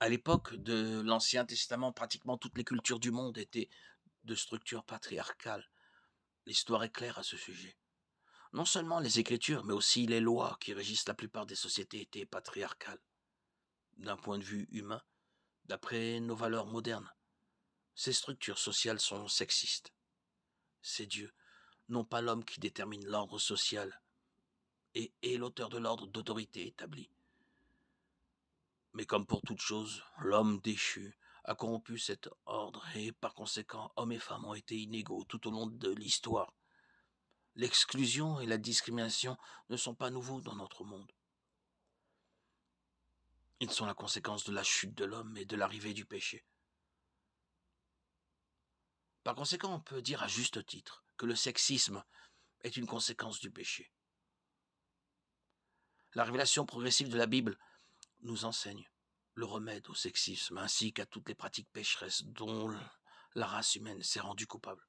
à l'époque de l'Ancien Testament, pratiquement toutes les cultures du monde étaient de structure patriarcale. L'histoire est claire à ce sujet. Non seulement les écritures, mais aussi les lois qui régissent la plupart des sociétés étaient patriarcales, d'un point de vue humain, d'après nos valeurs modernes. Ces structures sociales sont sexistes. C'est Dieu, non pas l'homme qui détermine l'ordre social et est l'auteur de l'ordre d'autorité établi. Mais comme pour toute chose, l'homme déchu a corrompu cet ordre et par conséquent, hommes et femmes ont été inégaux tout au long de l'histoire. L'exclusion et la discrimination ne sont pas nouveaux dans notre monde. Ils sont la conséquence de la chute de l'homme et de l'arrivée du péché. Par conséquent, on peut dire à juste titre que le sexisme est une conséquence du péché. La révélation progressive de la Bible nous enseigne le remède au sexisme ainsi qu'à toutes les pratiques pécheresses dont la race humaine s'est rendue coupable.